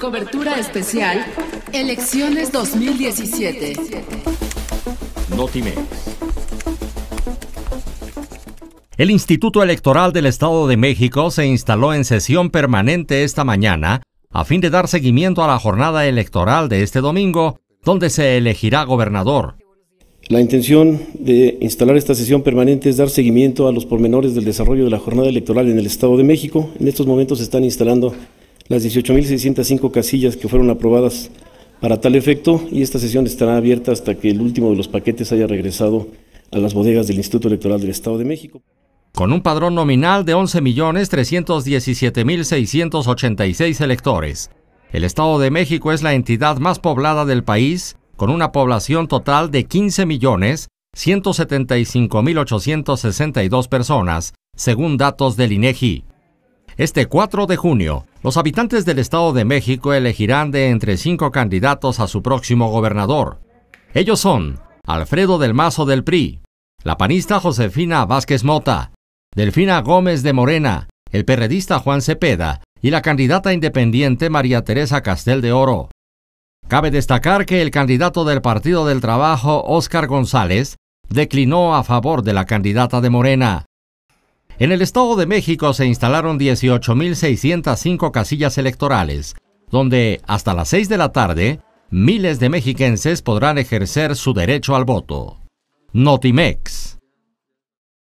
Cobertura especial, elecciones 2017. El Instituto Electoral del Estado de México se instaló en sesión permanente esta mañana a fin de dar seguimiento a la jornada electoral de este domingo, donde se elegirá gobernador, la intención de instalar esta sesión permanente es dar seguimiento a los pormenores del desarrollo de la jornada electoral en el Estado de México. En estos momentos se están instalando las 18.605 casillas que fueron aprobadas para tal efecto y esta sesión estará abierta hasta que el último de los paquetes haya regresado a las bodegas del Instituto Electoral del Estado de México. Con un padrón nominal de 11.317.686 electores, el Estado de México es la entidad más poblada del país con una población total de 15.175.862 personas, según datos del INEGI. E este 4 de junio, los habitantes del Estado de México elegirán de entre cinco candidatos a su próximo gobernador. Ellos son Alfredo del Mazo del PRI, la panista Josefina Vázquez Mota, Delfina Gómez de Morena, el perredista Juan Cepeda y la candidata independiente María Teresa Castel de Oro. Cabe destacar que el candidato del Partido del Trabajo, Óscar González, declinó a favor de la candidata de Morena. En el Estado de México se instalaron 18.605 casillas electorales, donde hasta las 6 de la tarde, miles de mexiquenses podrán ejercer su derecho al voto. Notimex.